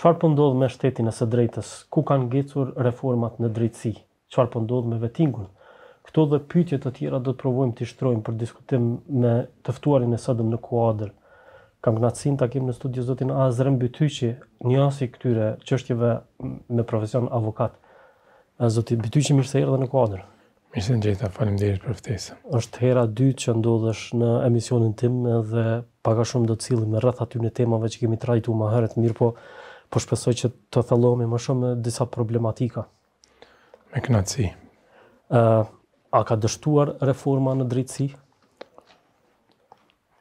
Çfarë po ndodh me shtetin e së drejtës? Ku kanë ngjecur reformat në drejtësi? Çfarë po ndodh me vettingun? Këto dhe pyetje të tjera do të provojmë të shtrojmë për diskutim me të ftuarin e sëdëm në kuadrë. Kam gnatsin të akim në studio zotin Azrem Bytyçi, njësi këtyre çështjeve me profesion avokat. Zoti Bytyçi mirë se erdhe në kuadër. Mirë se falim faleminderit për ftesën. Është hera e dytë që ndodhesh në emisionin tim dhe pak a shumë do të cilim me rreth aty në temave që kemi trajtuar më herët, mirëpo po shpesoj që të thellohemi më shumë disa problematika. Me kënaqësi. Ë, uh, a ka dështuar reforma në drejtësi?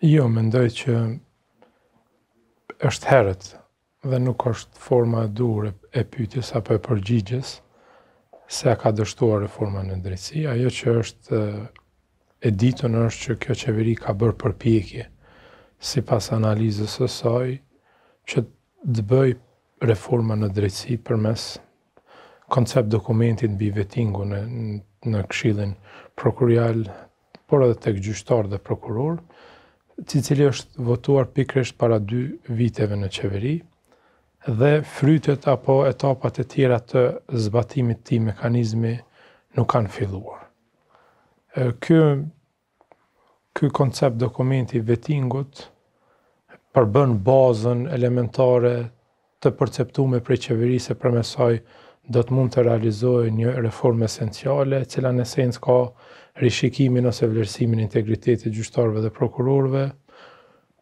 Jo, mendoj që është herët dhe nuk është forma e dure e pyetjes apo e përgjigjes se a ka dështuar reforma në drejtësi, ajo që është e ditën është që kjo qeveri ka bërë përpjekje si pas analizës së saj që të bëjë reforma në drejtësi përmes koncept dokumentit mbi vetingu në, në këshilin prokurial, por edhe tek gjyqtar dhe prokuror, cili është votuar pikrisht para dy viteve në qeveri, dhe frytet apo etapat e tjera të zbatimit ti mekanizmi nuk kanë filluar. Ky, ky koncept dokumenti vetingut përbën bazën elementare të perceptuar prej qeverisë përmesoj do të mund të realizojë një reformë esenciale, e cila në esenc ka rishikimin ose vlerësimin e integritetit gjyqtarëve dhe prokurorëve,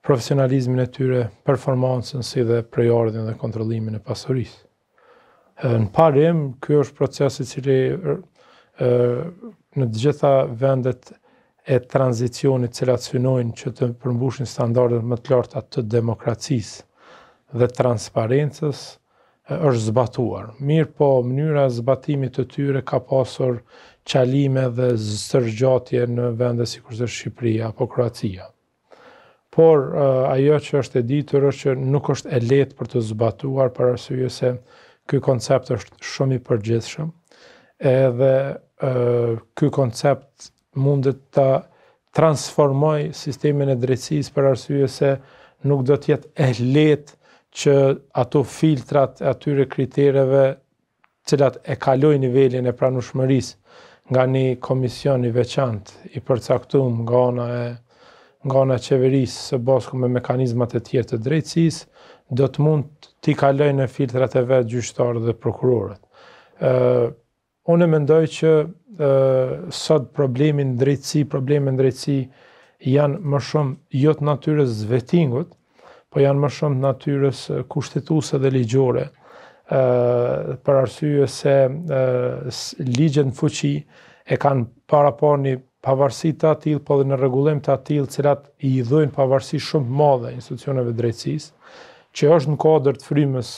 profesionalizmin e tyre, performancën si dhe prejardhjen dhe kontrollimin e pasurisë. Në parim, ky është proces i cili në të gjitha vendet e tranzicionit cilat synojnë që të përmbushin standardet më të larta të demokracisë dhe transparencës është zbatuar. Mirë po, mënyra e zbatimit të tyre ka pasur qalime dhe zërgjatje në vende si kurse Shqipëria apo Kroatia. Por, ajo që është e ditur është që nuk është e letë për të zbatuar, për arsuje se këj koncept është shumë i përgjithshëm, edhe këj koncept mundet të transformoj sistemin e drecis për arsuje se nuk do tjetë e letë që ato filtrat e atyre kriterëve cilat e kaloj nivelin e pranushmëris nga një komision i veçant, i përcaktum nga ona e nga ona qeveris së bosku me mekanizmat e tjerë të drejtësisë do të mund t'i kaloj në filtrat e vetë gjyçtarë dhe prokurorët. Uh, unë e mendoj që uh, sot problemin problemi problemin drejtësi janë më shumë jotë natyre zvetingut, po janë më shumë natyrës kushtetuese dhe ligjore, ë për arsye se ligjet në fuqi e kanë paraponi një pavarësi të atil, po dhe në regulim të atil, cilat i dhojnë pavarësi shumë madhe institucioneve drejtsis, që është në kodër të frymës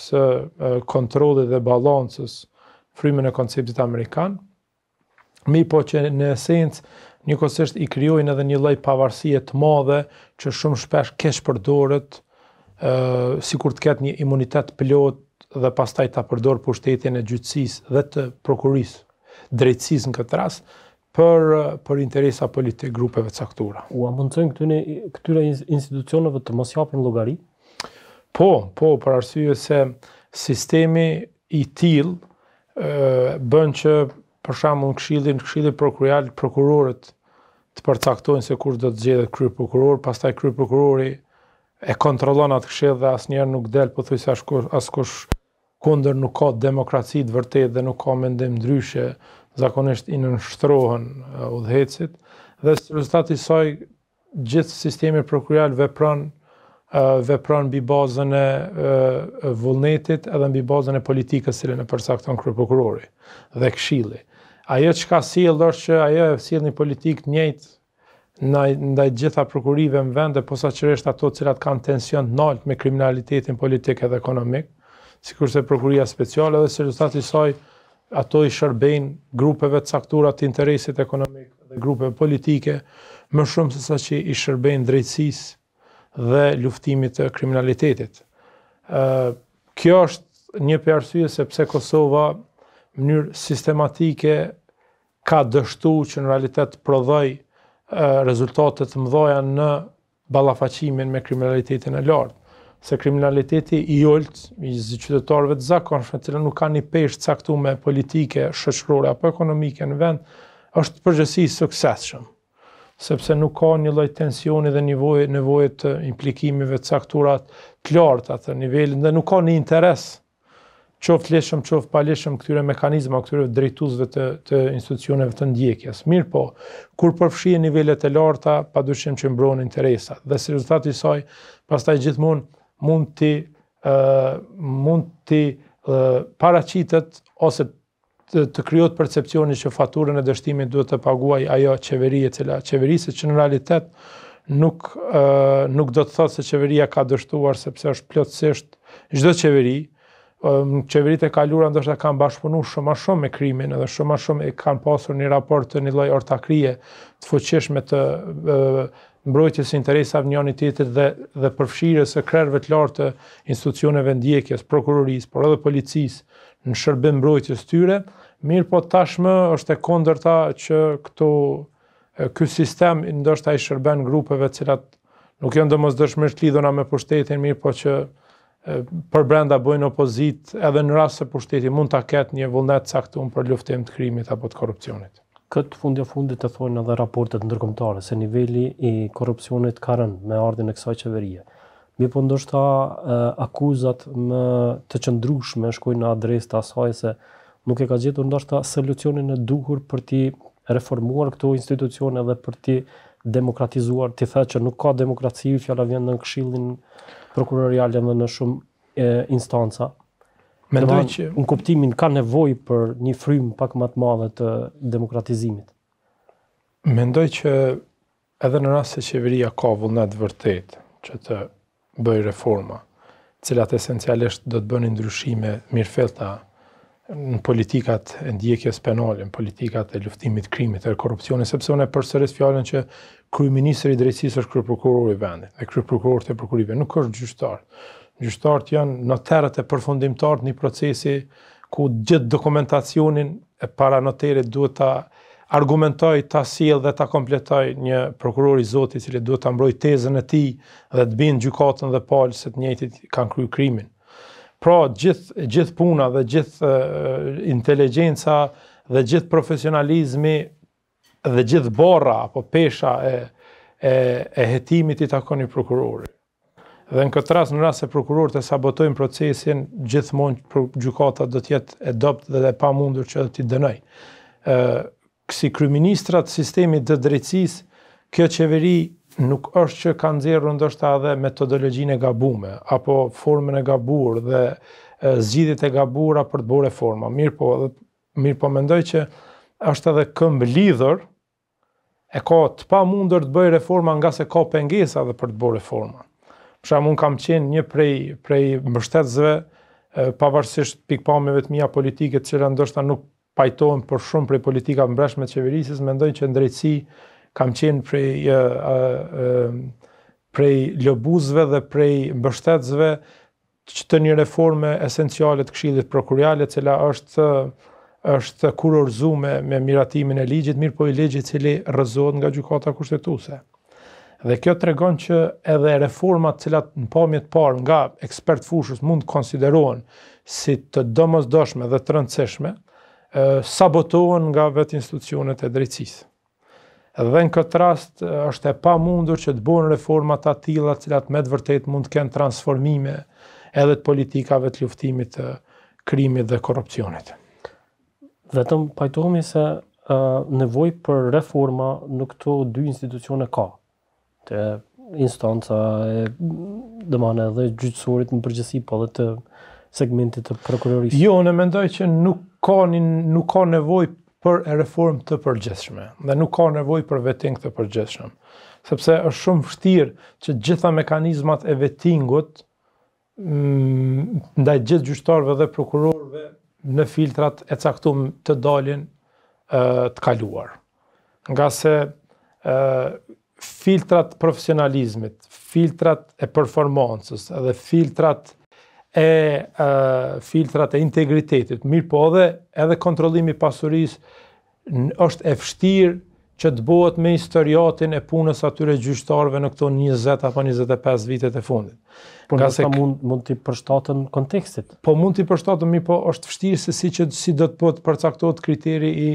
kontrolit dhe balancës frymën e konceptit amerikan, mi po që në esencë një i kryojnë edhe një loj pavarësie të madhe që shumë shpesh kesh përdoret, si kur të ketë një imunitet pëllot dhe pastaj të apërdor për shtetjen e gjytsis dhe të prokuris drejtsis në këtë ras për, për interesa politik grupeve caktura. U amëndësojnë këtyre, këtyre institucionëve të mos japin logari? Po, po, për arsye se sistemi i til bën që për në këshillin këshilli prokurial prokurorët të përcaktojnë se kush do të zgjedhë prokuror, pastaj kryeprokurori prokurori e kontrolon atë këshill dhe asnjëherë nuk del pothuajse as kush as kush kundër nuk ka demokraci të vërtetë dhe nuk ka mendim ndryshe zakonisht i nënshtrohen udhëhecit dhe si rezultati i saj gjithë sistemi prokurial vepron vepron mbi bazën e vullnetit edhe mbi bazën e politikës që lënë përcakton kryeprokurori prokurori dhe këshilli ajo çka sjell është që ajo e sjell një politikë njëjtë ndaj gjitha prokurive në vende, posa qëresht ato cilat kanë tension nalt me kriminalitetin politik edhe ekonomik, si kurse prokuria speciale dhe se rëzat i saj, ato i shërbejnë grupeve të sakturat të interesit ekonomik dhe grupeve politike, më shumë se sa që i shërbejnë drejtsis dhe luftimit të kriminalitetit. Kjo është një përësye se pse Kosova mënyrë sistematike ka dështu që në realitet prodhoj rezultatet të mëdhaja në ballafaqimin me kriminalitetin e lartë se kriminaliteti i olt i zi qytetarëve të zakonshme, të cilën nuk kanë një peshë caktuar me politike shoqërore apo ekonomike në vend, është përgjësi i suksesshëm. Sepse nuk ka një lloj tensioni dhe nevojë nevojë të implikimeve të caktuara të lartë atë dhe nuk ka një interes qoftë leshëm, qoft paleshëm këtyre mekanizma, këtyre drejtuzve të, të institucioneve të ndjekjes. Mirë po, kur përfshie nivellet e larta, pa dushim që mbronë interesat. Dhe si rezultat i saj, pastaj gjithmonë mund të mund të uh, paracitet ose të, të kryot percepcioni që faturën e dështimit duhet të paguaj ajo qeveri e cila se që në realitet nuk, uh, nuk do të thotë se qeveria ka dështuar sepse është plotësisht gjithë qeveri, qeverit e kalura ndoshta kanë bashkëpunu shumë a shumë me krimin edhe shumë a shumë e kanë pasur një raport të një loj ortakrije të fuqishme të mbrojtjes interesave një një tjetët dhe, dhe përfshire së krerve të lartë të institucioneve ndjekjes, prokuroris, por edhe policis në shërbim mbrojtjes tyre, mirë po tashmë është e kondërta që këto ky sistem ndoshta i shërben grupeve cilat nuk janë domosdoshmërisht lidhura me pushtetin, mirë po që për brenda bojnë opozit edhe në rrasë se pushteti mund të ketë një vullnet caktum për luftim të krimit apo të korupcionit. Këtë fundja fundit të thojnë edhe raportet ndërkomtare se nivelli i korupcionit ka rënd me ardhin e kësaj qeverie. Mi po ndoshta akuzat më të qëndrushme shkojnë në adres të asaj se nuk e ka gjithë ndoshta solucionin e duhur për ti reformuar këto institucione dhe për ti demokratizuar, ti tha që nuk ka demokraci, fjala vjen në këshillin prokurorialen dhe në shumë e, instanca. Mendoj që në kuptimin ka nevojë për një frym pak më të madhe të demokratizimit. Mendoj që edhe në rast se qeveria ka vullnet vërtet që të bëj reforma, cilat esencialisht do të bënin ndryshime mirëfillta në politikat e ndjekjes penale, në politikat e luftimit krimit e korrupsionit, sepse unë përsëris fjalën që minister i drejtësisë është kryeprokurori i vendit dhe kryeprokurori e prokurive. nuk është gjyqtar. Gjyqtarët janë notarët e përfundimtar një procesi ku gjithë dokumentacionin e para notarit duhet ta argumentoj, ta asil dhe ta kompletoj një prokurori zoti i cili duhet ta mbroj tezën e tij dhe të bindë gjykatën dhe palë se të njëjtit kanë kryer krimin. Pra, gjithë gjith puna dhe gjithë uh, inteligjenca dhe gjithë profesionalizmi dhe gjithë borra apo pesha e e e hetimit i takon i prokurorit. Dhe në këtë rast në rast se prokurorët e sabotojnë procesin, gjithmonë gjykata do të jetë e dobët dhe e pamundur që të dënojë. ë Si kryeministrat e sistemit të drejtësisë, kjo qeveri nuk është që ka nxjerrur ndoshta edhe metodologjinë e gabuar apo formën e gabuar dhe zgjidhjet e gabuara për të bërë reforma. Mirpo, mirpo mendoj që është edhe këmb lidhur e ka të pa mundër të bëjë reforma nga se ka pengesa dhe për të bërë reforma. Përsa mund kam qenë një prej, prej mështetëzve, pavarësisht pikpameve të mija politike të cilën ndoshta nuk pajtojnë për shumë prej politika më brashme të qeverisis, me ndojnë që ndrejtësi kam qenë prej, uh, uh, uh, prej ljobuzve dhe prej mështetëzve që të një reforme esencialet këshilit prokurialet, cila është uh, është kurorzume me miratimin e ligjit, mirë po i ligjit cili rëzohet nga gjukata kushtetuse. Dhe kjo të regon që edhe reformat cilat në pomjet parë nga ekspert fushës mund konsiderohen si të domës doshme dhe të rëndësishme, sabotohen nga vetë institucionet e drejtsisë. Dhe në këtë rast është e pa mundur që të bonë reformat atila cilat me të vërtet mund të kënë transformime edhe të politikave të luftimit të krimit dhe korupcionit vetëm pajtohemi se uh, nevojë për reforma në këto dy institucione ka. të instanca e domanë dhe gjyqësorit në përgjithësi po edhe të segmentit të prokurorisë. Jo, unë mendoj që nuk kanë nuk ka nevojë për reform të përgjithshme dhe nuk ka nevojë për veting të përgjithshëm sepse është shumë vështirë që gjitha mekanizmat e vettingut mm, ndaj gjithë gjyqtarëve dhe prokurorëve në filtrat e caktum të dalin të kaluar. Nga se filtrat profesionalizmit, filtrat e performancës, edhe filtrat e filtrat e integritetit, mirë po edhe edhe kontrollimi i pasurisë është e vështirë që të bëhet me historiatin e punës atyre gjyqtarëve në këto 20 apo 25 vitet e fundit. Por nga se mund mund të përshtaten kontekstit. Po mund të përshtaten, mi po është vështirë se si që si do të bëhet përcaktohet kriteri i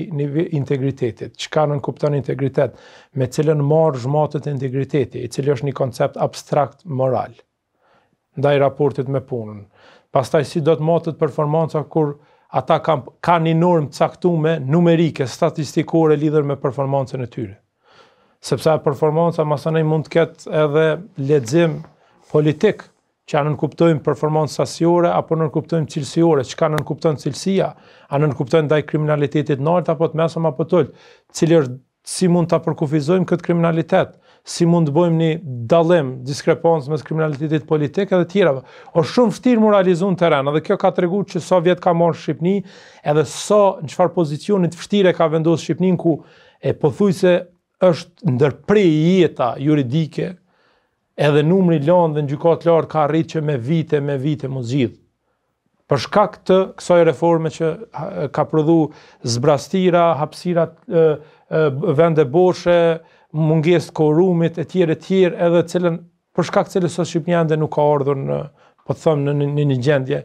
integritetit. Çka nën kupton integritet? Me cilën marr zhmatet e integriteti, i cili është një koncept abstrakt moral ndaj raportit me punën. Pastaj si do të matet performanca kur ata kanë kanë një normë caktume numerike, statistikore, lidhër me performancën e tyre. Sepse performanca masanej mund të ketë edhe ledzim politik, që anë nënkuptojmë performancë sasjore, apo në nënkuptojmë cilësiore, që ka nënkuptojmë cilësia, anë nënkuptojmë daj kriminalitetit nartë, apo të mesëm, apo të tëllë, cilër është si mund të përkufizojmë këtë kriminalitet, si mund të bojmë një dalim, diskrepancë mes kriminalitetit politik edhe tjera. O shumë fështirë më realizu në teren, edhe kjo ka të regu që so vjetë ka morë Shqipni, edhe so në qëfar pozicionit fështire ka vendosë Shqipni ku e pëthuj se është ndërpre jeta juridike, edhe numri lanë dhe në gjukat lartë ka rritë që me vite, me vite mu zhidhë. Për shkak të kësaj reforme që ka prodhu zbrastira, hapësira vende boshe, munges korumit, e tjere tjere, edhe cilën, për shkak cilës sot Shqipnja ndë nuk ka ardhur në, po të thëmë, në, në, një gjendje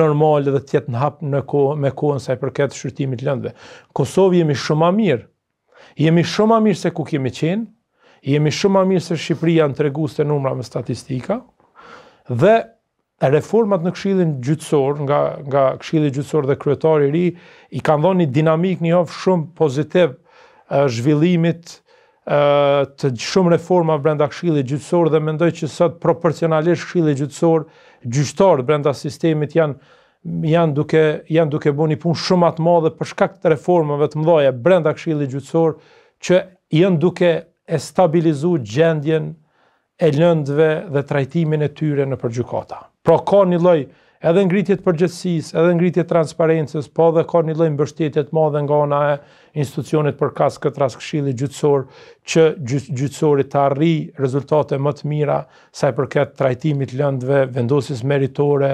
normal dhe tjetë në hap në ko, me kohën saj përket shqyrtimit lëndve. Kosovë jemi shumë a mirë, jemi shumë a mirë se ku kemi qenë, jemi shumë a mirë se Shqipëria në tregu se numra me statistika, dhe reformat në këshillin Gjyqësor nga, nga Këshilli Gjyqësor dhe kryetari ri, i kanë dhoni dinamik një of shumë pozitiv zhvillimit të shumë reforma brenda këshillit gjithësor dhe mendoj që sot proporcionalisht këshili gjithësor gjyqtor brenda sistemit janë janë duke janë duke bënë një punë shumë atë madhe për shkak të reformave të mëdha brenda këshillit gjyqësor që janë duke e stabilizuar gjendjen e lëndëve dhe trajtimin e tyre në përgjykata. Pra ka një lloj edhe ngritjet përgjithsisë, edhe ngritjet transparencës, po edhe ka një lloj mbështetje të madhe nga ana e institucionit për kas këtë rast këshilli gjyqësor që gjyqësorit të arrijë rezultate më të mira sa i përket trajtimit lëndëve, vendosjes meritore,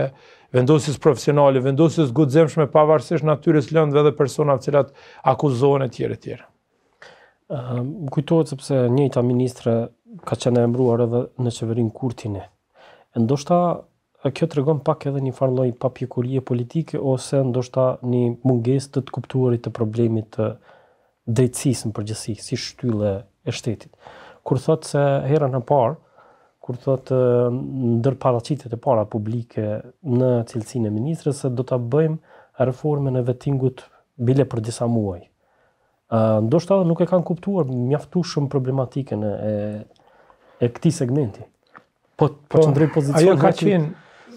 vendosjes profesionale, vendosjes guximshme pavarësisht natyrës lëndëve dhe personave të cilat akuzohen etj etj. Ëm ehm, kujtohet sepse njëjta ministre ka qenë emruar edhe në qeverinë Kurtini. Ndoshta a kjo të regon pak edhe një farloj papjekurie politike ose ndoshta një munges të të kuptuarit të problemit të drejtsis në përgjësi, si shtylle e shtetit. Kur thot se herën në parë, kur thot ndër paracitet e para publike në cilësin e ministrës, se do të bëjmë reforme në vetingut bile për disa muaj. Ndoshta ndo nuk e kanë kuptuar mjaftu shumë problematikën e, e këti segmenti. Po, po, po që ndrej pozicion... Ajo ka qenë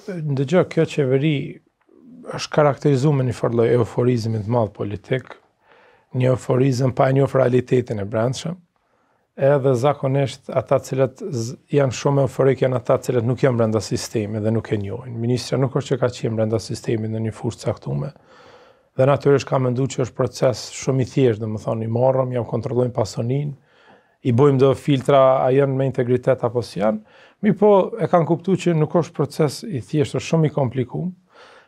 dhe gjë, kjo qeveri është karakterizu me një farloj euforizmit madh politik, një euforizm pa një realitetin e brendshëm, edhe zakonesht ata cilët janë shumë euforik, janë ata cilët nuk janë brenda sistemi dhe nuk e njojnë. Ministra nuk është që ka qimë brenda sistemi dhe një fushë caktume, dhe natyrisht ka mëndu që është proces shumë i thjesht, dhe më thonë, i morëm, jam kontrollojnë pasonin, i bojmë dhe filtra a janë me integritet apo si janë, Mi po e kanë kuptu që nuk është proces i thjeshtë shumë i komplikum,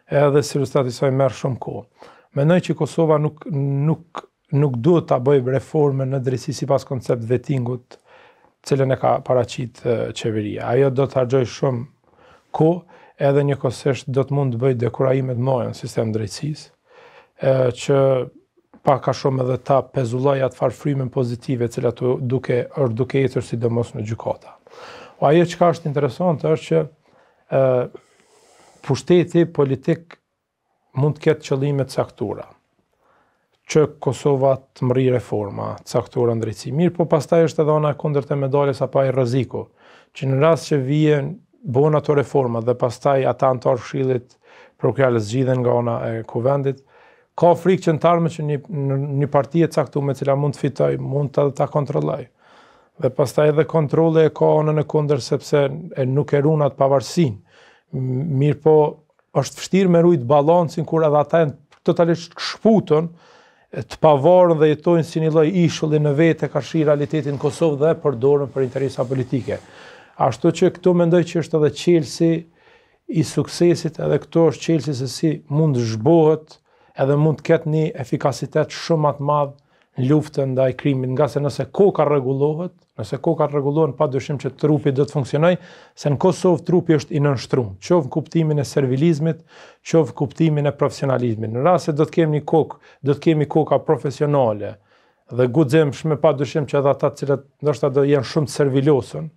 edhe si i saj merë shumë kohë. Mendoj që Kosova nuk, nuk, nuk duhet të bëjë reforme në drejtësi si pas koncept vetingut cilën e ka paracit qeveria. Ajo do të hargjoj shumë ko, edhe një kosesht do të mund të bëjt dekuraimet mojën sistem drejtsis, e, që pa ka shumë edhe ta pezulloj atë farë pozitive cilë ato duke, është duke jetër si dëmos në gjukota. O ajo që ka është interesant është që pushteti politik mund të ketë qëllime të caktura që Kosova të mëri reforma, në drejtësi. Mirë, po pastaj është edhe ona kunder të medaljes apo i rëziku, që në rras që vijen bona të reforma dhe pastaj ata antarë shillit prokjale zgjidhen nga ona e kuvendit, ka frikë që në tarme që një, një partijet saktume cila mund të fitoj, mund të të kontrolloj dhe pastaj edhe kontrolli e ka onën e kundër sepse e nuk e ruan atë pavarësinë. Mirpo është vështirë me rujt balancin kur edhe ata janë totalisht shputën të pavarën dhe jetojnë si një lloj ishulli në vetë ka shi realitetin e Kosovës dhe përdorën për interesa politike. Ashtu që këtu mendoj që është edhe çelësi i suksesit, edhe këtu është çelësi se si mund zhbohet edhe mund të ketë një efikasitet shumë më të madh luftë ndaj krimit, nga se nëse koka rregullohet, nëse koka rregullohen pa dyshim që trupi do të funksionojë, se në Kosovë trupi është i nënshtrum, qovë kuptimin e servilizmit, qovë kuptimin e profesionalizmit. Në rast se do të kemi një kokë, do të kemi koka profesionale dhe guximshme pa dyshim që edhe ata të cilët ndoshta do jenë shumë servilosën,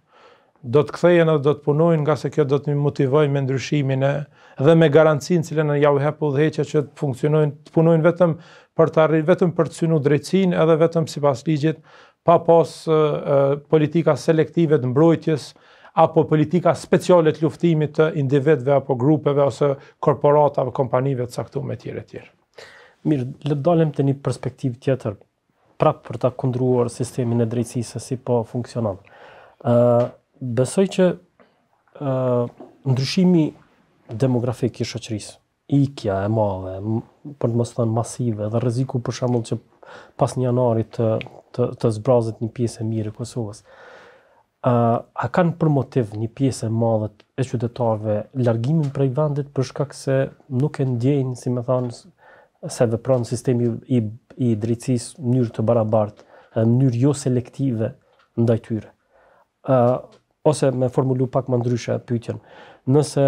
do të kthehen edhe do të punojnë nga se kjo do të më motivojë me ndryshimin e dhe me garancinë cilën ja u udhëheqja që të funksionojnë, të punojnë vetëm për të arritur vetëm për të synuar drejtsinë edhe vetëm sipas ligjit pa pas uh, politika selektive të mbrojtjes apo politika speciale të luftimit të individëve apo grupeve ose korporatave, kompanive të caktuar me tjerë etj. Mirë, le të dalim te një perspektivë tjetër prapë për ta kundruar sistemin e drejtësisë si po funksionon. Ë, uh, besoj që ë uh, ndryshimi demografik i shoqërisë, ikja e madhe, për të mos thënë masive dhe rreziku për shembull që pas një janari të të, të zbrazët një pjesë e mirë e Kosovës. A, a kanë për motiv një pjesë e madhe e qytetarëve largimin prej vendit për shkak se nuk e ndjejnë, si më thon, se vepron sistemi i i drejtësisë në mënyrë të barabartë, në mënyrë jo selektive ndaj tyre. ë ose me formulu pak më ndryshe pyetjen. Nëse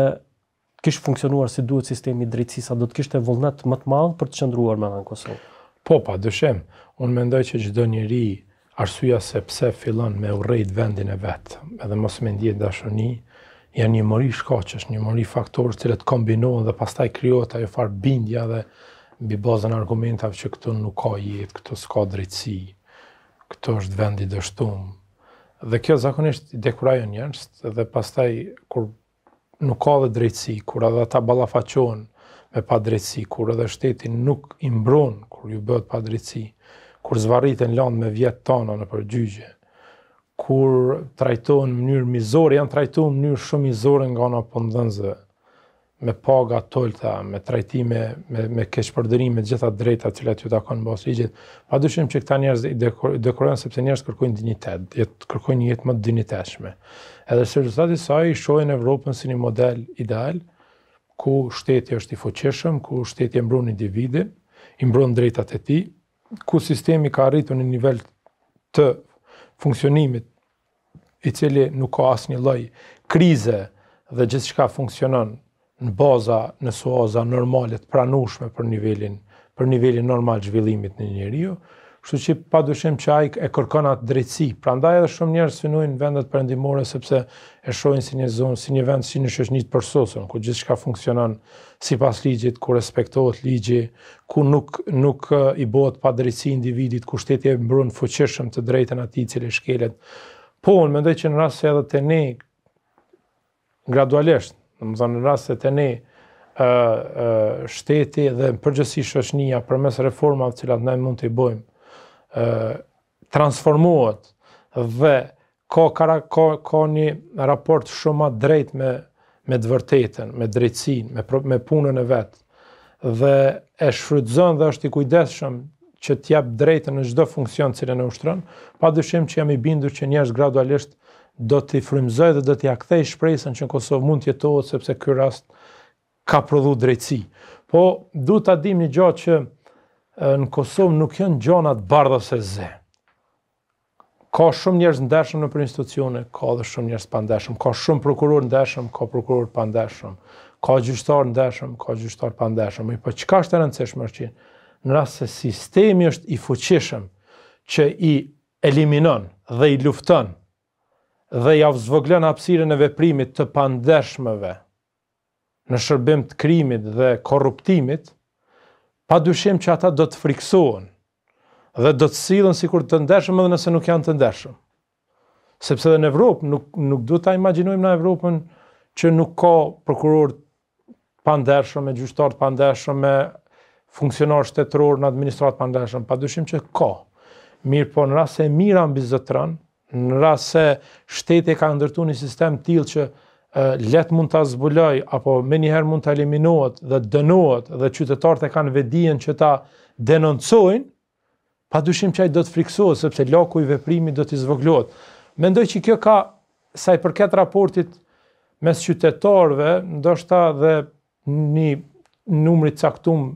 kishë funksionuar si duhet sistemi drejtësisa, do të kishë e vullnet më të malë për të qëndruar me në Kosovë? Po, pa, dëshem. Unë mendoj që gjdo njëri arsuja se pse fillon me urejt vendin e vetë, edhe mos me ndjetë dashoni, janë një mori shkoqësh, një mori faktorës të të kombinohen dhe pastaj kryota e farë bindja dhe bi bazën argumentave që këtu nuk ka jetë, këtu s'ka drejtësi, këtu është vendi dështumë. Dhe kjo zakonisht i dekurajon njërës, dhe pastaj, kur nuk ka dhe drejtësi, kur edhe ata balafaqohen me pa drejtësi, kur edhe shteti nuk i mbron kur ju bëhet pa drejtësi, kur zvarriten landë me vjetë tana në përgjygje, kur trajtohen në mënyrë mizore, janë trajtuar në mënyrë shumë mizore nga ana pundhënësve me paga tolta, me trajtime, me, me keshpërdërim, me gjitha drejta cilat ju ta konë bësë gjithë, pa dushim që këta njerëz i dekorojnë sepse njerëz kërkojnë dignitet, jetë, kërkojnë jetë më dignitetshme. Edhe së rezultati saj i shohin Evropën si një model ideal, ku shteti është i fuqishëm, ku shteti e mbron individin, i mbron drejtat e tij, ku sistemi ka arritur në nivel të funksionimit i cili nuk ka asnjë lloj krize dhe gjithçka funksionon në baza në suaza normale të pranueshme për nivelin për nivelin normal zhvillimit në njeriu, Kështu që pa dushim që ajk e kërkon atë drejtësi. Pra ndaj edhe shumë njerës finuin vendet përëndimore, sepse e shojnë si një zonë, si një vend, si një shëshnit përsosën, ku gjithë shka funksionan si pas ligjit, ku respektohet ligji, ku nuk, nuk i bot pa drejtësi individit, ku shteti e mbrun fuqeshëm të drejten ati cilë e shkelet. Po, në mëndoj që në rrasë se edhe të ne, gradualesht, në më në rrasë se të ne, shteti dhe përgjësi shoshnija për mes reformat cilat ne mund të i bojmë transformohet dhe ka, ka, ka, ka një raport shumë ma drejt me, me dëvërtetën, me drejtsin, me, me punën e vetë, dhe e shfrydzon dhe është i kujdeshëm që t'jap drejtën në gjdo funksion cilë në ushtërën, pa dëshim që jam i bindu që njështë gradualisht do t'i frimzoj dhe do t'i akthej shprejsen që në Kosovë mund t'jetohet sepse kërë rast ka prodhu drejtsi. Po, du t'a dim një gjatë që në Kosovë nuk janë gjonat bardha se ze. Ka shumë njerëz ndeshëm në për institucione, ka dhe shumë njerëz pandeshëm, ka shumë prokuror ndeshëm, ka prokuror pandeshëm, ka gjyqtar ndeshëm, ka gjyqtar pandeshëm. Mi, po çka është e rëndësishme është që në rast se sistemi është i fuqishëm që i eliminon dhe i lufton dhe ja vzvoglon hapësirën e veprimit të pandeshmëve në shërbim të krimit dhe korruptimit, pa dyshim që ata do të friksohen dhe do të sillen sikur të ndeshëm edhe nëse nuk janë të ndeshëm. Sepse edhe në Evropë nuk nuk duhet ta imagjinojmë në Evropën që nuk ka prokuror pa pandeshëm, me gjyqtar të pa ndershëm, me funksionar shtetëror në administratë pa ndershëm, pa dyshim që ka. Mirë po në rrasë e mira mbi në rrasë e shtetë e ka ndërtu një sistem tillë që let mund ta zbuloj apo më njëherë mund ta eliminohet dhe dënohet dhe qytetarët e kanë vedien që ta denoncojnë, pa dushim që ai do të friksohet sepse laku i veprimit do të zvoglohet. Mendoj që kjo ka sa i përket raportit mes qytetarëve, ndoshta dhe një numri caktum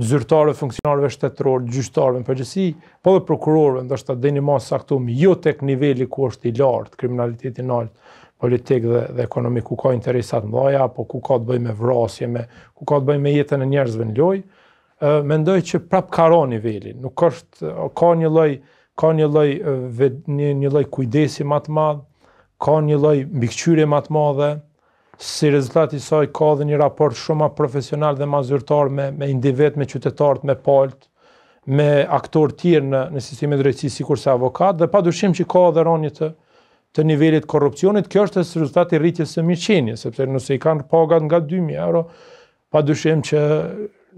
zyrtarëve, funksionarëve shtetëror, gjyqtarëve në përgjësi, po dhe prokurorëve, ndoshta dhe një masë jo tek niveli ku është i lartë, kriminalitetin altë, politik dhe, dhe ekonomik ku ka interesat mdoja, apo ku ka të bëj me vrasje, me, ku ka të bëj me jetën e njerëzve në loj, mendoj që prap ka ro nivelin, nuk është, ka një loj, ka një loj, një, një loj kujdesi matë madhë, ka një loj më matë madhe, si rezultati saj ka dhe një raport shumë profesional dhe zyrtar me, me individ, me qytetart, me palt, me aktor tjerë në, në sistemi drejtësi si kurse avokat, dhe pa dushim që ka dhe ronjë të, të nivelit korrupsionit, kjo është e rezultati i rritjes së miqenisë, sepse nëse i kanë pagat nga 2000 euro, padyshim që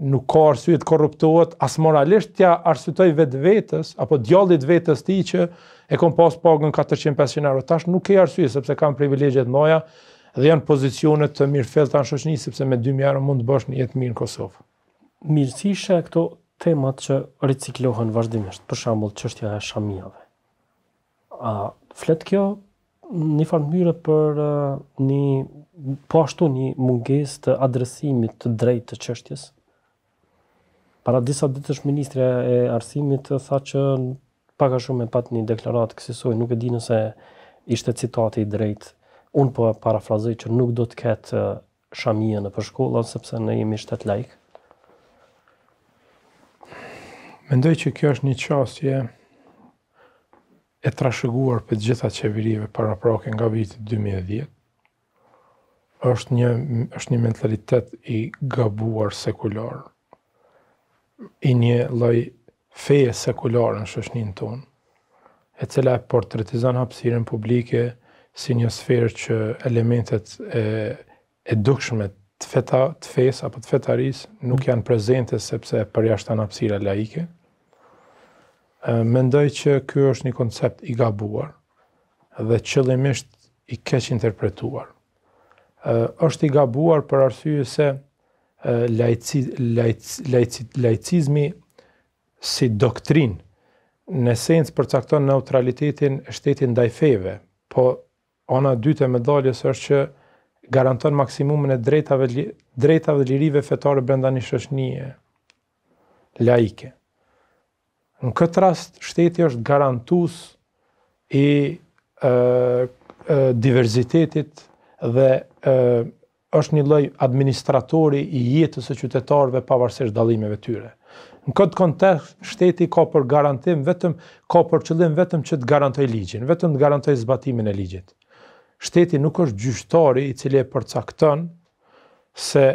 nuk ka arsye të korruptohet as moralisht tja vetë vetvetes apo djallit vetës ti që e kanë pas pagën 400-500 euro tash nuk ka arsye sepse kanë privilegje të dhe janë pozicione të mirëfillta në shoqëni sepse me 2000 euro mund të bësh një jetë mirë në Kosovë. Mirësisha këto temat që riciklohen vazhdimisht, për shembull çështja e shamijave. A flet kjo një farë mënyrë për një po ashtu një mungesë të adresimit të drejtë të çështjes. Para disa ditësh ministra e arsimit tha që pak a shumë e pat një deklaratë kësisoj, nuk e di nëse ishte citati i drejtë. Unë po parafrazoj që nuk do të ketë shamije në përshkolla sepse ne jemi shtet laik. Mendoj që kjo është një qasje e trashëguar për gjitha qeverive para prake nga vitit 2010, është një, është një mentalitet i gabuar sekular, i një loj feje sekular në shëshnin tonë, e cila e portretizan hapsiren publike si një sferë që elementet e, e dukshme të, feta, të fes apo të fetaris nuk janë prezente sepse përjashtan hapsira laike, mendoj që ky është një koncept i gabuar dhe qëllimisht i keq interpretuar. Ë është i gabuar për arsye se lajci lajcizmi si doktrinë në sens përcakton neutralitetin e shtetit ndaj feve, po ana e dytë e medaljes është që garanton maksimumin e drejtave drejtave dhe lirive fetare brenda një shoqënie laike. Në këtë rast, shteti është garantus i e, e, diverzitetit dhe e, është një loj administratori i jetës e qytetarëve pavarësisht dalimeve tyre. Në këtë kontekst, shteti ka për garantim, vetëm, ka për qëllim vetëm që të garantoj ligjin, vetëm të garantoj zbatimin e ligjit. Shteti nuk është gjyshtari i cili e përcakton se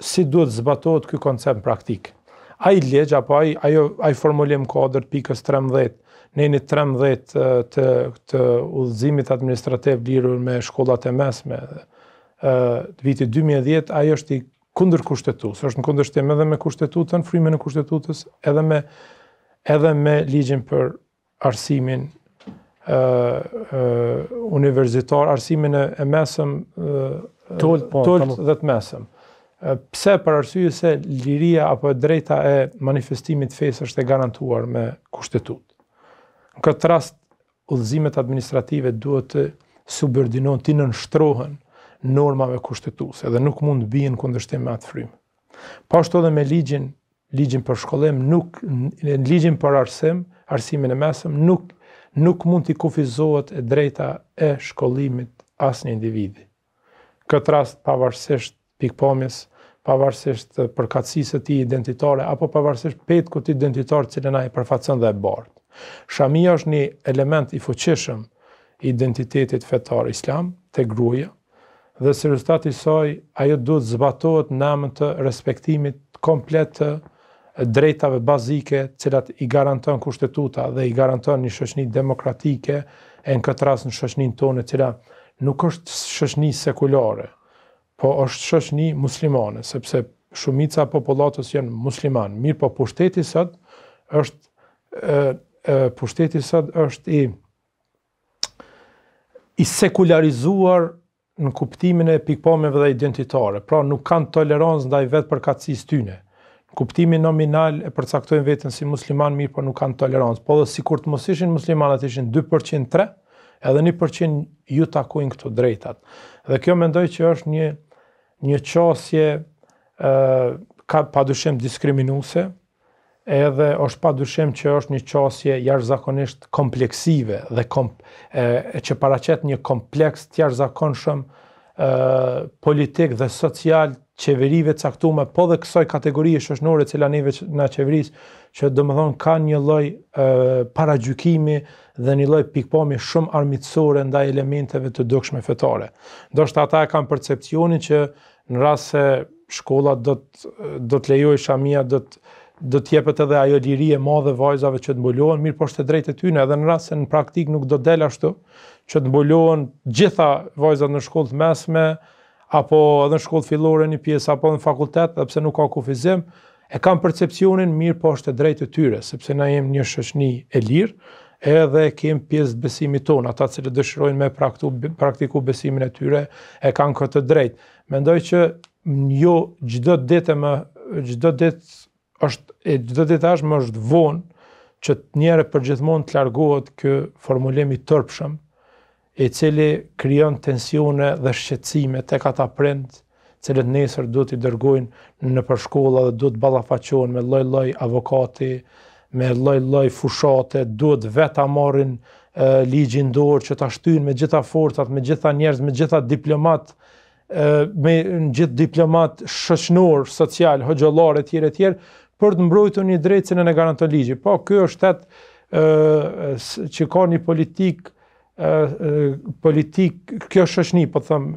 si duhet zbatohet këj koncept praktikë a i legja, apo a i, a formulim kodër pikës 13, në 13 të, të udhëzimit administrativ lirur me shkollat e mesme, të viti 2010, a i është i kundër kushtetus, është në kundër edhe me kushtetutën, frymën e kushtetutës, edhe me, edhe me ligjin për arsimin uh, uh, universitar, arsimin e, mesëm, uh, tolt, po, tolt dhe të mesëm pse për arsye se liria apo e drejta e manifestimit fesë është e garantuar me kushtetut. Në këtë rast, udhëzimet administrative duhet të subordinon të nënshtrohen normave kushtetuse dhe nuk mund të bijen kundërshtim me atë frymë. Po ashtu edhe me ligjin, ligjin për shkollim nuk ligjin për arsim, arsimin e mesëm nuk nuk mund të kufizohet e drejta e shkollimit një individi. Këtë rast pavarësisht pikpamjes, pavarësisht përkatësisë të identitare apo pavarësisht petkut identitar të cilën ai përfacën dhe e bart. Shamia është një element i fuqishëm i identitetit fetar islam te gruaja dhe si rëstat i saj ajo duhet zbatohet në të respektimit komplet të drejtave bazike, të cilat i garanton kushtetuta dhe i garanton një shoqëni demokratike, në këtë rast në shoqënin tonë, e cila nuk është shoqëni sekulare, po është shoshni muslimane, sepse shumica e popullatës janë muslimanë. Mirë, po pushteti sot është ë pushteti sot është i i sekularizuar në kuptimin e pikpamjeve dhe identitare. Pra nuk kanë tolerancë ndaj vetë për katësisë tyne. Në kuptimin nominal e përcaktojnë veten si musliman mirë, por nuk kanë tolerancë. Po sikur të mos ishin muslimanat ishin 2% 3 edhe 1% ju takojnë këto drejtat. Dhe kjo mendoj që është një një qasje ka pa dushem diskriminuse, edhe është pa që është një qasje jash zakonisht kompleksive dhe komp, e, që paracet një kompleks të jash politik dhe social qeverive caktume, po dhe kësoj kategorie shoshnore cila neve që, na qeveris, që dëmë më thonë ka një loj e, para gjukimi dhe një lloj pikpamje shumë armiqësore ndaj elementeve të dukshme fetare. thotë ata e kanë percepcionin që në rast se shkolla do të do të lejoj shamia do të do të jepet edhe ajo liri e madhe vajzave që të mbulohen, mirë po e drejtë e tyne, edhe në rrasë se në praktik nuk do del ashtu, që të mbulohen gjitha vajzat në shkollë të mesme, apo edhe në shkollë fillore një pjesë, apo edhe në fakultet, dhe pse nuk ka kufizim, e kam percepcionin mirë po shte drejtë e tyre, sepse na jem një shëshni e lirë, edhe kem pjesë besimit tonë, ata që le dëshirojnë me praktu, praktiku besimin e tyre, e kanë këtë drejtë. Mendoj që jo gjdo dite më, gjdo dite është, e gjdo ditë ashtë më është vonë, që njëre për gjithmonë të largohet kë formulemi tërpshëm, e cili kryon tensione dhe shqecime të kata prindë, cilët nesër do t'i dërgojnë në përshkolla dhe do t'balafacion me loj-loj avokati, me loj loj fushate, duhet vetë a marrin ligjin dorë që të shtyjnë me gjitha forcat, me gjitha njerëz, me gjitha diplomat, me gjithë diplomat shoqënor, social, hëgjolarë e tjere tjere, për të mbrojtu një drejtë që në në ligjit. Po, kjo është të që ka një politikë, politik, kjo është shëshni, po të thëmë,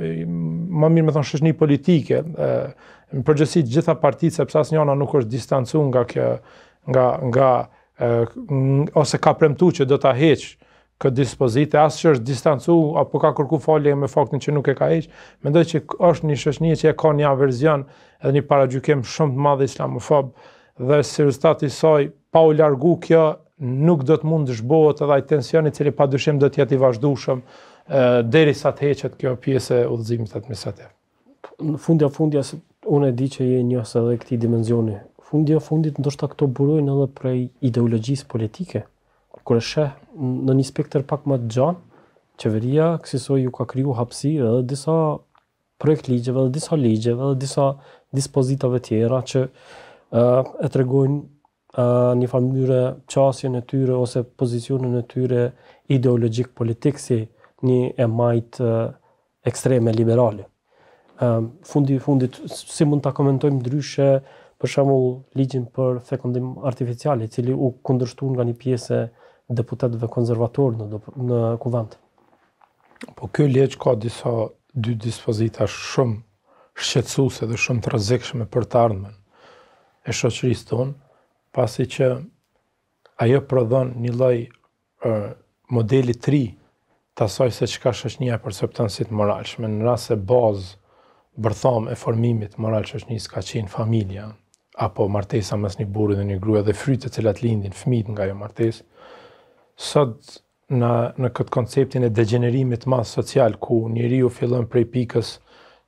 më mirë me thëmë shëshni politike, në përgjësit gjitha partitë, sepse asë njëna nuk është distancu nga kjo nga nga e, ose ka premtuar që do ta heq këtë dispozitë as që është distancu apo ka kërku falje me faktin që nuk e ka heq, mendoj që është një shoshni që e ka një averzion edhe një paragjykim shumë të madh islamofob dhe si rezultat i saj pa u largu kjo nuk do të mund të zhbohet edhe ai tensioni i cili padyshim do të jetë i vazhdueshëm deri sa të heqet kjo pjesë e udhëzimit atmosferë. Në fund fundja unë e di që je njësë edhe këti dimenzioni fundi fundit ndoshta këto burojnë edhe prej ideologjisë politike. Kur e sheh në një spektër pak më të gjan, qeveria kësaj ju ka kriju hapësirë edhe disa projekt ligjeve, edhe disa ligjeve, edhe disa dispozitave tjera që ë uh, e tregojnë uh, një farë çasjen e tyre ose pozicionin e tyre ideologjik politik si një e majt uh, ekstreme liberale. Uh, fundi fundit si mund ta komentojmë ndryshe për shembull ligjin për fekundim artificial i cili u kundërshtu nga një pjesë e deputetëve konservatorë në në kuvent. Po ky ligj ka disa dy dispozita shumë shqetësuese dhe shumë të rrezikshme për të ardhmen e shoqërisë tonë, pasi që ajo prodhon një lloj modeli 3 të asaj se që ka shëshnija për sëptënësit moralshme, në rrasë e bazë bërtham e formimit moral shëshnijës ka qenë familja, apo martesa mes një burri dhe një gruaje dhe frytë të cilat lindin fëmijët nga ajo martesë. Sot në në këtë konceptin e degenerimit të social ku njeriu fillon prej pikës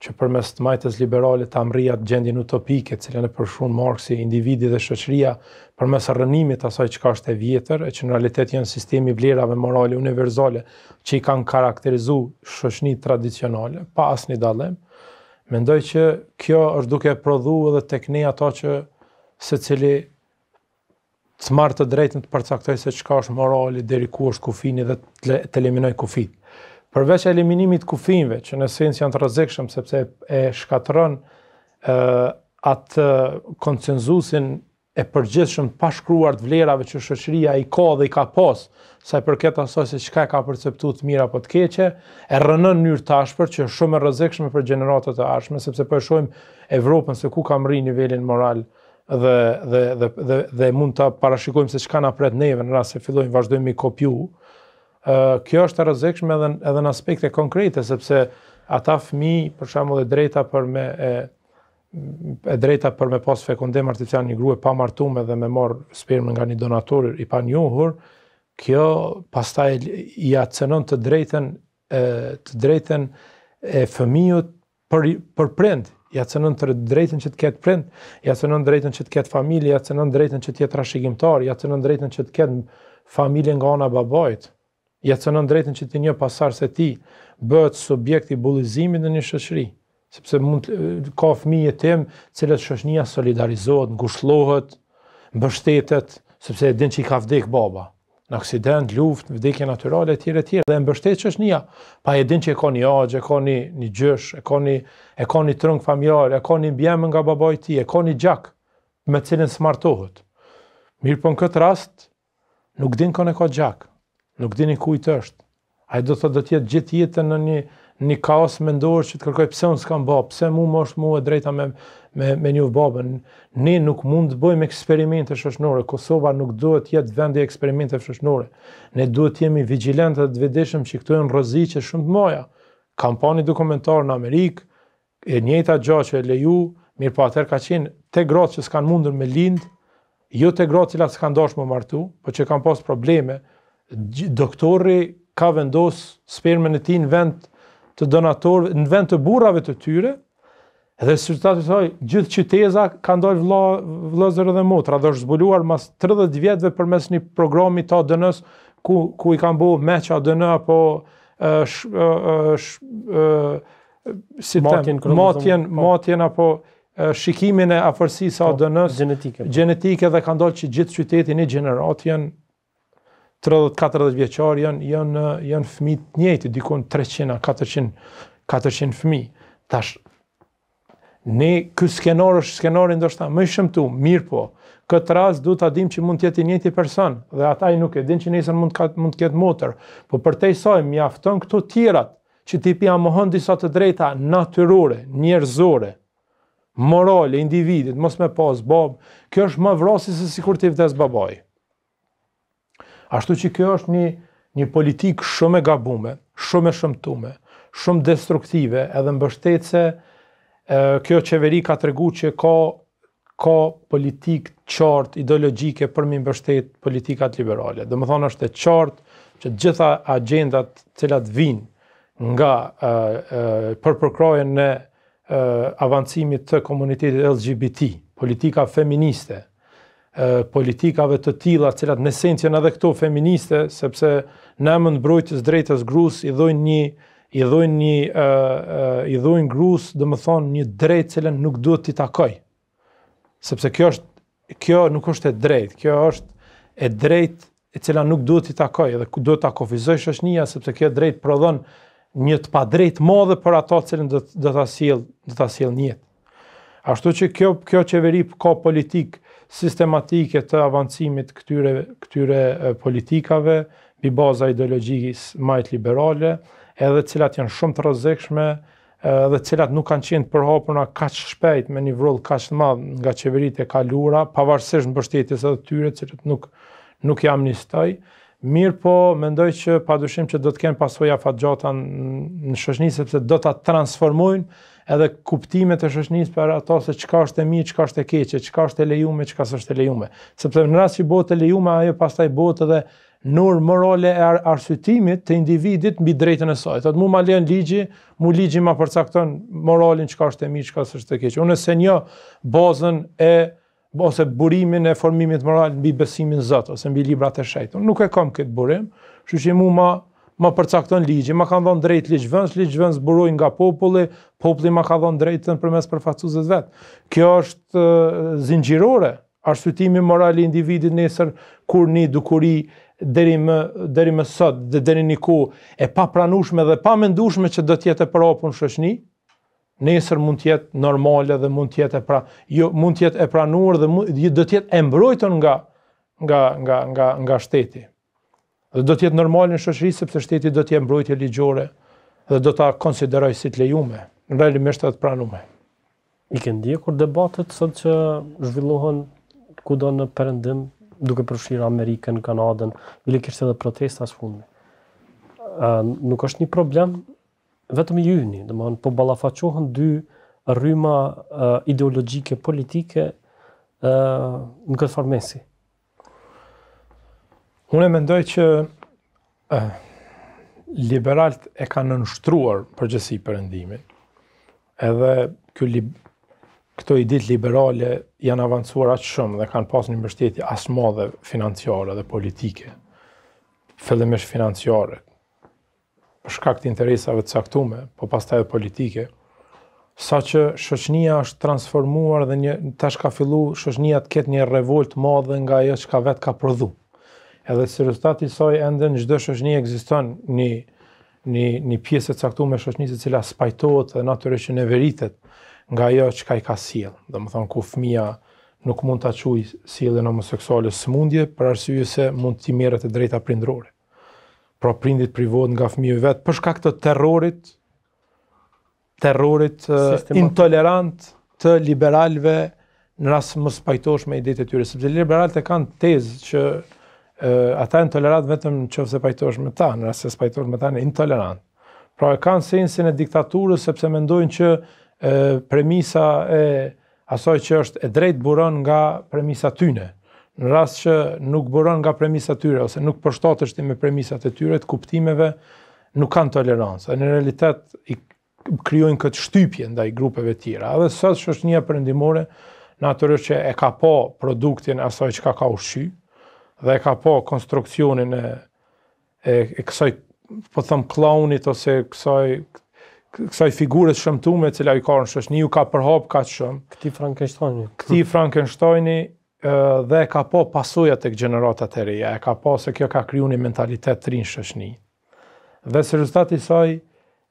që përmes të majtës liberale të amrija gjendin utopike, cilë në përshun Marksi, individi dhe shëqëria, përmes rënimit asaj që ka është e vjetër, e që në realitet janë sistemi vlerave morale universale që i kanë karakterizu shëqëni tradicionale, pa asë një dalem, Mendoj që kjo është duke prodhu edhe tek ne ato që secili të marrë të drejtën të përcaktojë se çka është morali deri ku është kufini dhe të eliminoj kufit. Përveç eliminimit të që në esencë janë të rrezikshëm sepse e shkatërron atë konsenzusin e përgjithshëm të pashkruar të vlerave që shoqëria i ka dhe i ka pas, sa i përket asaj se çka ka perceptuar të mirë apo të keqe, e rënë në mënyrë të ashpër që shumë e rrezikshme për gjeneratat e ardhshme, sepse po e shohim Evropën se ku ka mrin nivelin moral dhe dhe dhe dhe, dhe mund ta parashikojmë se çka na pret neve në rast se fillojmë vazhdojmë i kopju. Ë kjo është e rrezikshme edhe edhe në aspekte konkrete sepse ata fëmijë për shembull e drejta për me e, e drejta për me pas fekundim artificial një grua pa martuar dhe me marr spermën nga një donator i panjohur, kjo pastaj i acenon të drejtën e të drejtën e fëmijës për për prind, i acenon të drejtën që të ketë prind, i acenon të drejtën që të ketë familje, i acenon të drejtën që të jetë trashëgimtar, i acenon të drejtën që të ketë familje nga ana e babait, i acenon të drejtën që të një pasar se ti bëhet subjekt i bullizimit në një shoqëri sepse mund ka fëmijë tim, cilët shoqënia solidarizohet, ngushëllohet, mbështetet, sepse e din që i ka vdekë baba në aksident, luftë, vdekje natyrale e tjere tjere dhe e mbështet që pa e din që e ka një agjë, e ka një, gjysh, e ka një, e ka një trëngë familjarë, e ka një bjemë nga i ti, e ka një gjak me cilin smartohet. Mirë po në këtë rast, nuk din kanë e ka gjak, nuk dinin kujt është. Ai do të do tjetë gjithë jetën në një, një kaos mendor që të kërkoj pse unë s'kam bë, pse mua më është mua drejta me me me një babën. Ne nuk mund të bëjmë eksperimente shëshnore, Kosova nuk duhet të jetë vendi eksperimente shëshnore. Ne duhet të jemi vigjilentë dhe të vetëdijshëm që këto janë rreziqe shumë të mëdha. Kampani dokumentar në Amerikë e njëjta gjë që leju, mirë pa po atër ka qenë te gratë që s'kan mundur me lind, jo te gratë që s'kan dashur më martu, po që kanë pas probleme. Doktorri ka vendos spermën e tij në vend të donatorëve në vend të burrave të tyre, dhe rezultati i saj gjithë qyteza ka ndalë vëlla vëllezër dhe motra dhe është zbuluar mas 30 vjetëve përmes një programi të ADN-s ku ku i kanë bërë meç ADN apo ë si matjen, matjen, po. matjen apo shikimin e afërsisë së po, ADN-s genetike. dhe ka dalë që gjithë qyteti një gjenerat janë 30-40 vjeqarë janë, janë, janë fëmi të njëti, dikon 300-400 400 fëmi. Tash, ne kësë skenarë është skenarë ndoshta, më shëmë tu, mirë po, këtë rasë du të adim që mund tjeti njëti person, dhe ata i nuk e din që nesër mund, mund të ketë motër, po për te i mi afton këto tjirat, që ti pia më hëndi sa të drejta natyrore, njerëzore, morale, individit, mos me pas, babë, kjo është më vrasi se si kur ti vdes babaj. Ashtu që kjo është një, një politikë shumë e gabume, shumë e shëmtume, shumë destruktive, edhe mbështetëse kjo qeveri ka të regu që ka, ka politikë qartë, ideologjike për mi mbështetë politikat liberale. Dhe më thonë është e qartë që gjitha agendat cilat vinë nga përpërkrojën në avancimit të komunitetit LGBT, politika feministe, politikave të tila, cilat në esencjën edhe këto feministe, sepse në mënd brojtës drejtës grus, i dhojnë një, i dhojnë një, uh, uh, i dhojnë grus, dhe më thonë një drejtë cilën nuk duhet t'i takoj. Sepse kjo është, kjo nuk është e drejtë, kjo është e drejtë e cila nuk duhet t'i takoj, edhe duhet t'a kofizoj shëshnija, sepse kjo drejtë prodhon një të pa drejtë modhe për ato cilën dhe t'a siel, dhe t'a siel njetë. Ashtu që kjo, kjo qeveri ka politikë, sistematike të avancimit këtyre, këtyre politikave, bi baza ideologjikis majt liberale, edhe cilat janë shumë të rëzekshme, edhe cilat nuk kanë qenë përhapuna kaq shpejt me një vrull kaq të madh nga qeverit e kalura, pavarësisht mbështetjes së tyre, të cilët nuk nuk jam staj. Mirë po, mendoj që dushim që do të kenë pasoja fatgjata në shëshni, sepse do të transformojnë edhe kuptimet e shoqërisë për ato se çka është e mirë, çka është e keqe, çka është e lejuar, çka s'është e lejuar. Sepse në rast që bëhet e lejuar, ajo pastaj bëhet edhe nur morale e arsytimit të individit mbi drejtën e saj. Thotë, "Mu ma lën ligji, mu ligji ma përcakton moralin çka është e mirë, çka s'është e keqe." Unë se një bazën e ose burimin e formimit moral mbi besimin në Zot ose mbi librat e shejtit. Nuk e kam këtë burim, kështu që mu ma më përcakton ligji, më kanë dhënë drejt ligjvënës, ligjvënës buroj nga populli, populli më ka dhënë drejtën përmes përfaqësuesve vet. Kjo është zinxhirore, arsytimi moral i individit nesër kur në dukuri deri më deri më sot, deri në ku e pa pranueshme dhe pa mendueshme që do të jetë për opun shoshni. Nesër mund të jetë normale dhe mund të jetë pra, jo mund të jetë e pranuar dhe do të jetë e mbrojtur nga nga nga nga nga shteti dhe do të jetë normal në shoqëri sepse shteti do të mbrojtje ligjore dhe do ta konsideroj si të lejuame, realisht të pranume. I ke ndjekur debatet sot që zhvillohen kudo në Perëndim, duke përfshirë Amerikën, Kanadën, ili kishte edhe protesta së fundit. Ë nuk është një problem vetëm i yni, domethënë po ballafaqohen dy rryma ideologjike politike ë në këtë farmesi. Unë e mendoj që e, liberalt e kanë nënështruar përgjësi përëndimin, edhe kjo këto i dit liberale janë avancuar atë shumë dhe kanë pas një mështjeti asë modhe financiare dhe politike, fillimisht financiare, shka këtë interesave të saktume, po pas taj dhe politike, sa që shoqnia është transformuar dhe një, tash ka fillu shoqnia të ketë një revolt modhe nga e që ka vetë ka prodhu. Mm -hmm edhe si rezultat i saj ende në çdo shoqëni ekziston një një një pjesë e caktuar me shoqëni se cila spajtohet dhe natyrisht në veritet nga ajo çka i ka sjell. Domethënë thonë ku fëmia nuk mund ta çojë sjelljen homoseksuale smundje për arsye se mund të merret të drejta prindërore. Pra prindit privohet nga fëmiu vet për shkak të terrorit terrorit uh, intolerant të liberalëve në rast mos pajtohesh me idetë të tyre sepse liberalët kanë tezë që ata janë tolerant vetëm nëse pajtohesh me ta, nëse s'pajtohesh me ta, intolerant. Pra e kanë sensin e diktaturës sepse mendojnë që e, premisa e asoj që është e drejtë buron nga premisa tyne. Në rast që nuk buron nga premisa tyre ose nuk përshtatesh me premisat e tyre të kuptimeve, nuk kanë tolerancë. Në realitet i krijojnë këtë shtypje ndaj grupeve të tjera. Edhe sot është një përëndimore, natyrisht që e ka pa po produktin asoj që ka, ka ushqyer dhe ka pa po konstruksionin e e, e kësaj po them clownit ose kësaj kësaj figure të shëmtuara që ai ka në shoshniu ka përhap ka shumë këtij Frankenstein. Këti Frankenstein dhe ka pa po pasojat tek gjeneratat e reja, e ka pa po se kjo ka kryu një mentalitet të rinë shoshni. Dhe si rezultati i saj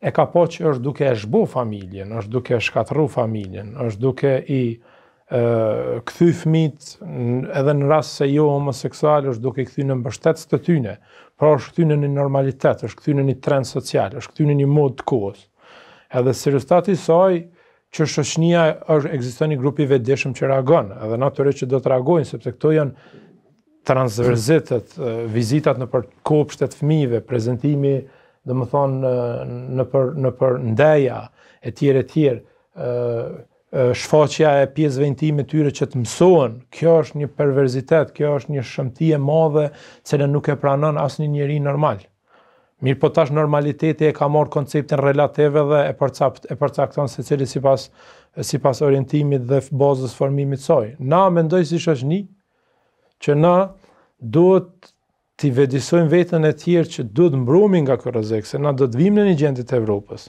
e ka pa po që është duke e shbu familjen, është duke e shkatru familjen, është duke i këthy fmit edhe në rrasë se jo homoseksual është duke këthy në mbështet së të tyne, pra është këthy në një normalitet, është këthy në një trend social, është këthy në një mod të kohës. Edhe së rëstati saj, që shëshnia është egzistën një grupi vedeshëm që reagonë, edhe në që do të reagojnë, sepse këto janë transverzitet, vizitat në për kopshtet fmive, prezentimi dhe më thonë në për ndeja, e tjere tjere, shfaqja e pjesëve intime të tyre që të mësohen. Kjo është një perverzitet, kjo është një shëmti e madhe, në nuk e pranon asnjë njeri normal. Mirë po tash normaliteti e ka marr konceptin relative dhe e, përcapt, e përcakton se cili si pas, orientimit dhe bazës formimit soj. Na mendoj si shështë një, që na duhet të vedisojmë vetën e tjerë që duhet mbrumi nga kërëzek, se na duhet vimë në një gjendit e Evropës.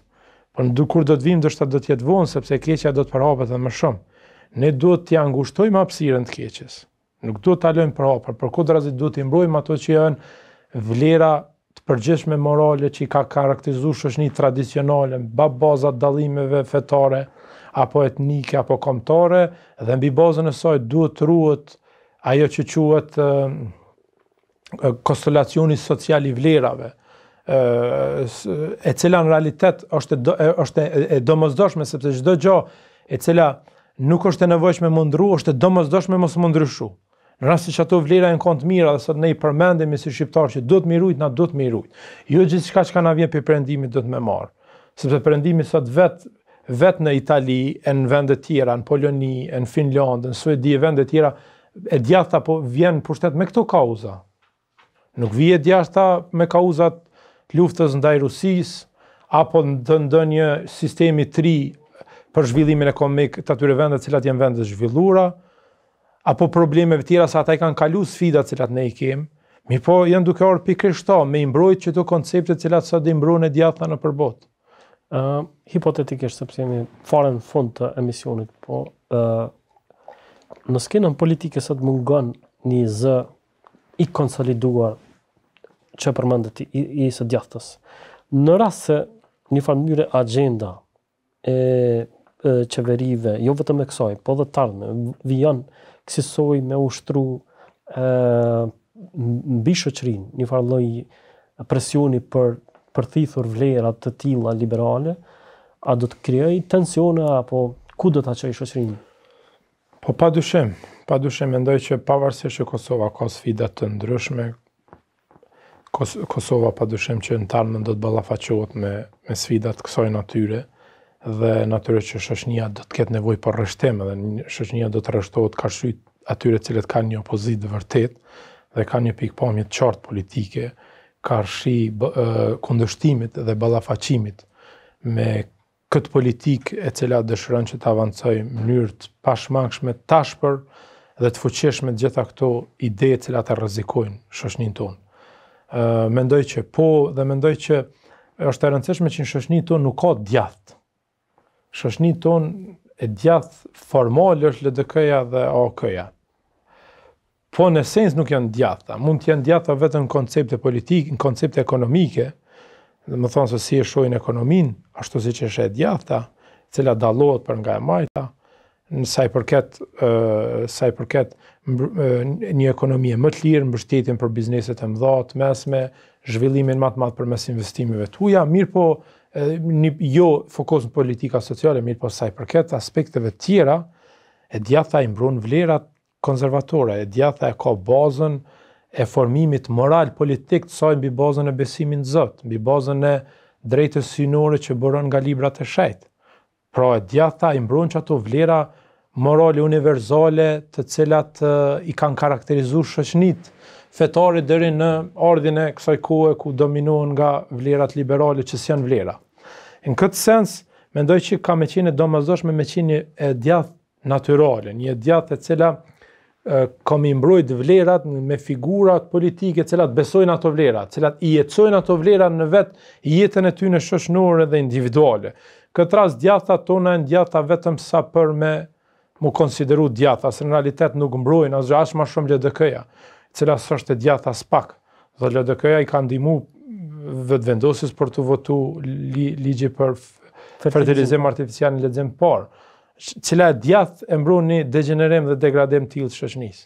Por në kur do të vim, do shta do të jetë vonë, sepse keqja do të përhapet dhe më shumë. Ne duhet të ngushtojmë apsiren të keqes. Nuk duhet të alojmë përhapër, për kodrazit duhet të imbrojmë ato që janë vlera të përgjeshme morale që i ka karakterizu shëshni tradicionale, ba bazat dalimeve fetare, apo etnike, apo komtare, dhe mbi bazën e saj duhet të ruhet ajo që quhet uh, social i vlerave e cila në realitet është e, është e domosdoshme sepse çdo gjë e cila nuk është e nevojshme mundru, ndru, është e domosdoshme mos mund ndryshu. Në rast se ato vlera janë kont mira dhe sot ne i përmendemi si shqiptar që duhet mirujt, na duhet mirujt. Jo gjithçka që na vjen për perëndimin të më marr. Sepse perëndimi sot vet vet në Itali, në vende të tjera, në Poloni, në Finland, në Suedi, në vende të tjera e djathta po vjen pushtet me këto kauza. Nuk vjen djathta me kauzat luftës ndaj Rusis, apo në një sistemi tri për zhvillimin ekonomik të atyre vendet cilat jenë vendet zhvillura, apo problemeve tjera sa ata i kanë kalu sfida cilat ne i kemë, mi po jenë duke orë pikri shto, me imbrojt që të konceptet cilat sa dhe imbrojnë e djatha në përbot. Uh, hipotetikisht, sepse jemi fare në fund të emisionit, po uh, në skenën politike sa të mungon një zë i konsoliduar që përmendët i, së djathtës. Në rast se një farë mënyrë agjenda e, e qeverive, jo vetëm e kësaj, po dhe tarnë, vijan kësisoj me ushtru e, mbi shoqërinë, një farë lloj presioni për përthithur vlerat të tila liberale, a do të krijojë tensione apo ku do të çojë shoqërinë? Po pa padyshim pa mendoj që pavarësisht që Kosova ka sfida të ndryshme, Kosova pa dushim që në tarnën do të balafaqot me, me sfidat kësoj natyre dhe natyre që shëshnia do të ketë nevoj për rështeme dhe shëshnia do të rështohet ka shqyt atyre cilet ka një opozit dhe vërtet dhe ka një pikpamje të qartë politike, ka rëshi kundështimit dhe balafacimit me këtë politik e cila dëshërën që të avancoj mënyrë të pashmangshme tashpër dhe të fuqeshme gjitha këto ide cilat e rëzikojnë shëshnin tonë mendoj që po dhe mendoj që është e rëndësishme që në shoshni tonë nuk ka djathtë. Shoshni tonë e djathtë formal është LDK-ja dhe AK-ja. Po në sens nuk janë djathta. Mund të janë djathta vetëm në koncepte politike, në koncepte ekonomike, dhe më thonë se si e shojnë ekonomin, ashtu si që është e cila dalot për nga e majta, në saj përket, i përket një ekonomie më të lirë, mbështetjen për bizneset e mëdha të mesme, zhvillimin më të madh për mes investimeve të huaja, mirë po një, jo fokus në politika sociale, mirë po saj përket aspekteve të tjera, e djatha i mbron vlerat konservatore, e djatha e ka bazën e formimit moral politik të saj mbi bazën e besimit në Zot, mbi bazën e drejtës synore që bëron nga librat e shajtë. Pra e djatha i mbrojnë që ato vlera morale universale të cilat i kanë karakterizu shëshnit fetare dërin në e kësaj kohë ku dominohen nga vlerat liberale që si janë vlera. Në këtë sens, mendoj që ka me qenë e domazdoshme me qenë e djath naturale, një djath e cila e, kom i mbrojt vlerat me figurat politike cilat besojnë ato vlerat, cilat i jetësojnë ato vlerat në vetë jetën e ty në shoshnore dhe individuale. Këtë ras djatha tona e në djatha vetëm sa për me mu konsideru djatha, se në realitet nuk mbrojnë, asë ma shumë LDK-ja, cila së është e djatha spak, dhe LDK-ja i ka ndimu vetë vendosis për të votu li, për fertilizim artificial në ledzim par, cila djatha e mbrojnë një degenerim dhe degradim të ilë të shëshnis.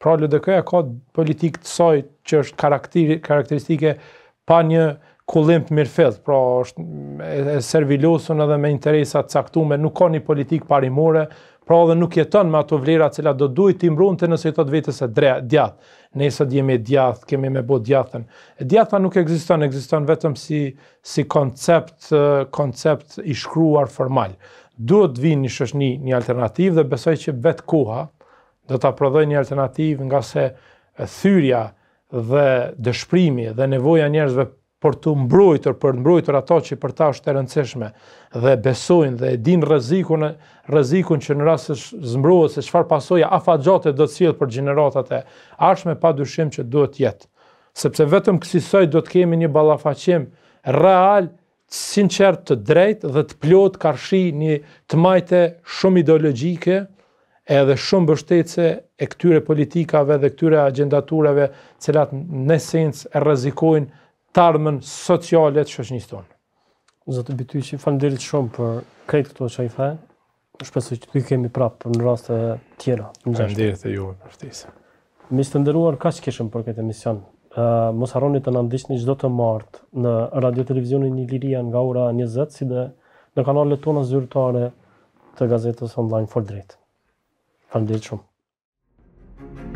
Pra LDK-ja ka politikë të soj që është karakteristike pa një për mirë fedhë, pra është e servilosun edhe me interesat caktume, nuk ka një politik parimore, pra edhe nuk jeton me ato vlera cila do duhet të imbrunë të nëse i thot vetës e dre, djath, nëse të jemi djath, kemi me bo djathën. E djatha nuk eksiston, eksiston vetëm si, si koncept, koncept i shkruar formal. Duhet të vinë një shëshni një alternativ dhe besoj që vetë koha do të aprodhoj një alternativ nga se thyrja dhe dëshprimi dhe nevoja njerëzve për të mbrojtur, për të mbrojtur ato që për ta është të rëndësishme dhe besojnë dhe dinë rrezikun, rrezikun që në rast se zmbrohet se çfarë pasojë afatgjate do të sjellë për gjeneratat e ardhshme pa dyshim që duhet të jetë. Sepse vetëm kësaj do të kemi një ballafaqim real, sinqert, të drejtë dhe të plot karshi një të majte shumë ideologjike edhe shumë bështetëse e këtyre politikave dhe këtyre agendaturave cilat në esencë rrezikojnë të armën sociale të shoqënisë tonë. Zotë Bityqi, falënderit shumë për krejtë këto që i fa. Shpesu që të kemi prapë në raste tjera. Faleminderit e juve për ftesë. Mi së të nderuar, ka që kishëm për këtë emision? Uh, mos harroni të na një gjdo të martë në radio televizionin një liria nga ora 20, si dhe në kanalet tona zyrtare të gazetës online for drejtë. Faleminderit shumë. thank you